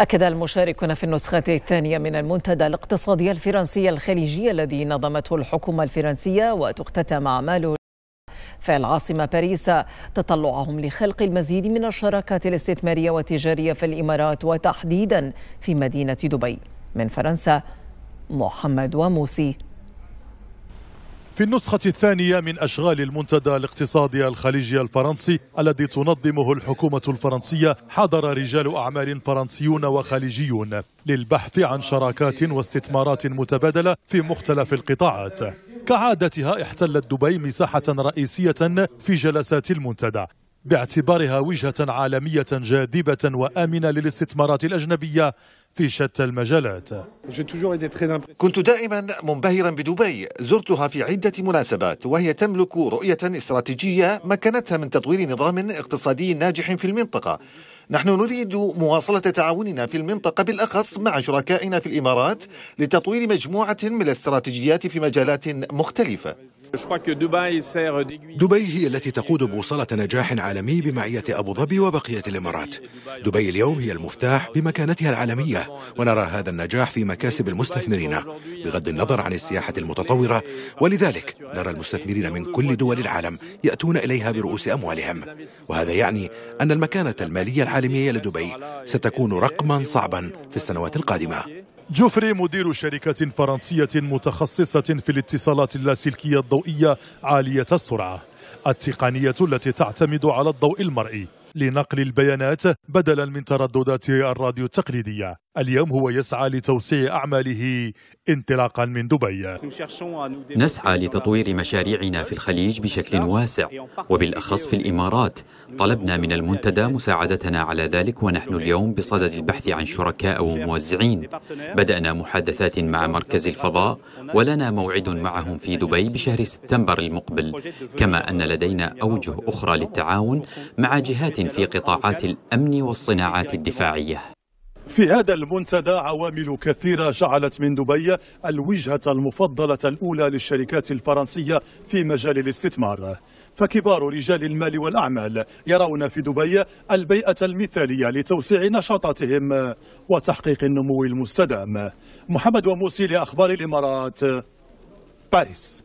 أكد المشاركون في النسخة الثانية من المنتدى الاقتصادي الفرنسي الخليجي الذي نظمته الحكومة الفرنسية وتختتم أعماله في العاصمة باريس تطلعهم لخلق المزيد من الشراكات الاستثمارية والتجارية في الإمارات وتحديدا في مدينة دبي من فرنسا محمد وموسي في النسخة الثانية من أشغال المنتدى الاقتصادي الخليجي الفرنسي الذي تنظمه الحكومة الفرنسية حضر رجال أعمال فرنسيون وخليجيون للبحث عن شراكات واستثمارات متبادلة في مختلف القطاعات كعادتها احتلت دبي مساحة رئيسية في جلسات المنتدى باعتبارها وجهة عالمية جاذبة وآمنة للاستثمارات الأجنبية في شتى المجالات كنت دائما منبهرا بدبي زرتها في عدة مناسبات وهي تملك رؤية استراتيجية مكنتها من تطوير نظام اقتصادي ناجح في المنطقة نحن نريد مواصلة تعاوننا في المنطقة بالأخص مع شركائنا في الإمارات لتطوير مجموعة من الاستراتيجيات في مجالات مختلفة دبي هي التي تقود بوصلة نجاح عالمي بمعية أبو ظبي وبقية الإمارات دبي اليوم هي المفتاح بمكانتها العالمية ونرى هذا النجاح في مكاسب المستثمرين بغض النظر عن السياحة المتطورة ولذلك نرى المستثمرين من كل دول العالم يأتون إليها برؤوس أموالهم وهذا يعني أن المكانة المالية العالمية لدبي ستكون رقما صعبا في السنوات القادمة جوفري مدير شركة فرنسية متخصصة في الاتصالات اللاسلكية الضوئية عالية السرعة التقنية التي تعتمد على الضوء المرئي لنقل البيانات بدلا من ترددات الراديو التقليدية اليوم هو يسعى لتوسيع أعماله انطلاقا من دبي نسعى لتطوير مشاريعنا في الخليج بشكل واسع وبالأخص في الإمارات طلبنا من المنتدى مساعدتنا على ذلك ونحن اليوم بصدد البحث عن شركاء وموزعين بدأنا محادثات مع مركز الفضاء ولنا موعد معهم في دبي بشهر سبتمبر المقبل كما أن لدينا أوجه أخرى للتعاون مع جهات في قطاعات الأمن والصناعات الدفاعية في هذا المنتدى عوامل كثيرة جعلت من دبي الوجهة المفضلة الأولى للشركات الفرنسية في مجال الاستثمار فكبار رجال المال والأعمال يرون في دبي البيئة المثالية لتوسيع نشاطاتهم وتحقيق النمو المستدام محمد وموسي لأخبار الإمارات باريس